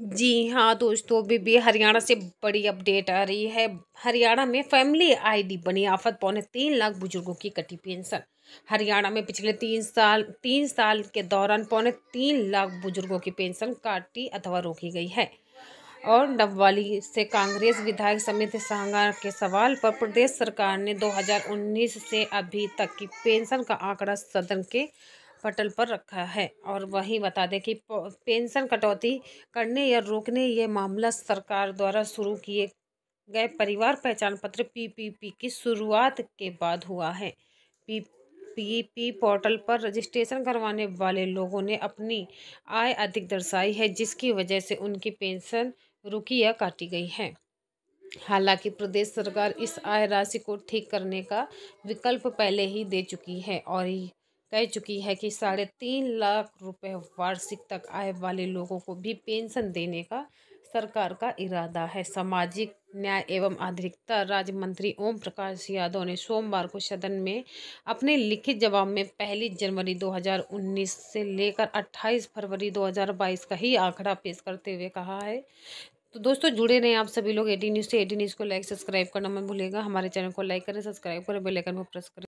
जी हाँ दोस्तों अभी भी हरियाणा से बड़ी अपडेट आ रही है हरियाणा में फैमिली आईडी बनी आफत पौने तीन लाख बुजुर्गों की कटी पेंशन हरियाणा में पिछले तीन साल तीन साल के दौरान पौने तीन लाख बुजुर्गों की पेंशन काटी अथवा रोकी गई है और डबवाली से कांग्रेस विधायक समिति सांगा के सवाल पर प्रदेश सरकार ने 2019 से अभी तक की पेंशन का आंकड़ा सदन के पटल पर रखा है और वहीं बता दें कि पेंशन कटौती करने या रोकने ये मामला सरकार द्वारा शुरू किए गए परिवार पहचान पत्र पीपीपी की शुरुआत के बाद हुआ है पी पी पी पोर्टल पर रजिस्ट्रेशन करवाने वाले लोगों ने अपनी आय अधिक दर्शाई है जिसकी वजह से उनकी पेंशन रुकी या काटी गई है हालांकि प्रदेश सरकार इस आय राशि को ठीक करने का विकल्प पहले ही दे चुकी है और कह चुकी है कि साढ़े तीन लाख रुपए वार्षिक तक आय वाले लोगों को भी पेंशन देने का सरकार का इरादा है सामाजिक न्याय एवं आधिकता राज्य मंत्री ओम प्रकाश यादव ने सोमवार को सदन में अपने लिखित जवाब में पहली जनवरी 2019 से लेकर 28 फरवरी 2022 का ही आंकड़ा पेश करते हुए कहा है तो दोस्तों जुड़े रहें आप सभी लोग एटी न्यूज़ से एटी न्यूज़ को लाइक सब्सक्राइब करना मैं भूलेगा हमारे चैनल को लाइक करें सब्सक्राइब करें बेलाइकन को प्रेस करें